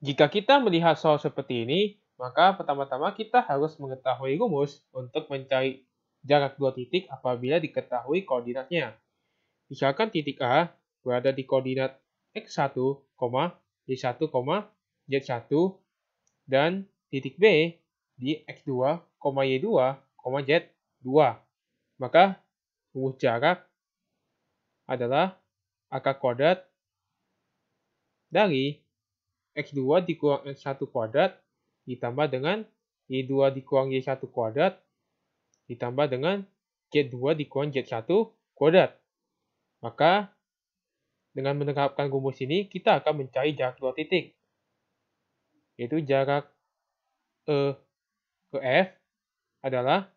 Jika kita melihat soal seperti ini, maka pertama-tama kita harus mengetahui rumus untuk mencari jarak dua titik apabila diketahui koordinatnya. Misalkan titik A berada di koordinat X1, Y1, Z1, dan titik B di X2, Y2, Z2. Maka rumus jarak adalah akar kuadrat dari X2 dikurang X1 eh, kuadrat ditambah dengan Y2 dikurang Y1 kuadrat ditambah dengan Z2 dikurang Z1 kuadrat. Maka, dengan menerapkan rumus ini, kita akan mencari jarak dua titik, yaitu jarak E ke F adalah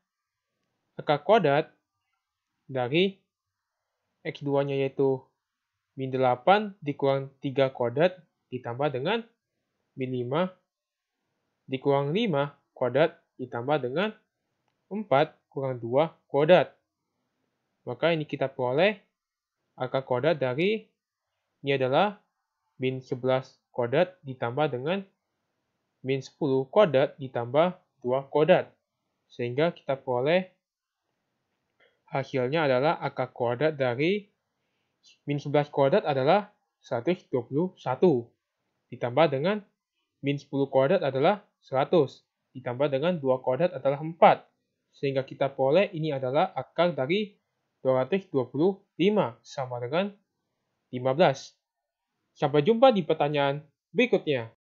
akar kuadrat dari X2-nya yaitu min 8 dikurang 3 kuadrat ditambah dengan min 5 dikurang 5 kuadrat ditambah dengan 4 kurang 2 kuadrat. Maka ini kita peroleh akar kuadrat dari ini adalah min 11 kuadrat ditambah dengan min 10 kuadrat ditambah 2 kuadrat. Sehingga kita peroleh hasilnya adalah akar kuadrat dari min 11 kuadrat adalah 121 ditambah dengan Min 10 kuadrat adalah 100, ditambah dengan 2 kuadrat adalah 4. Sehingga kita boleh ini adalah akar dari 225 sama dengan 15. Sampai jumpa di pertanyaan berikutnya.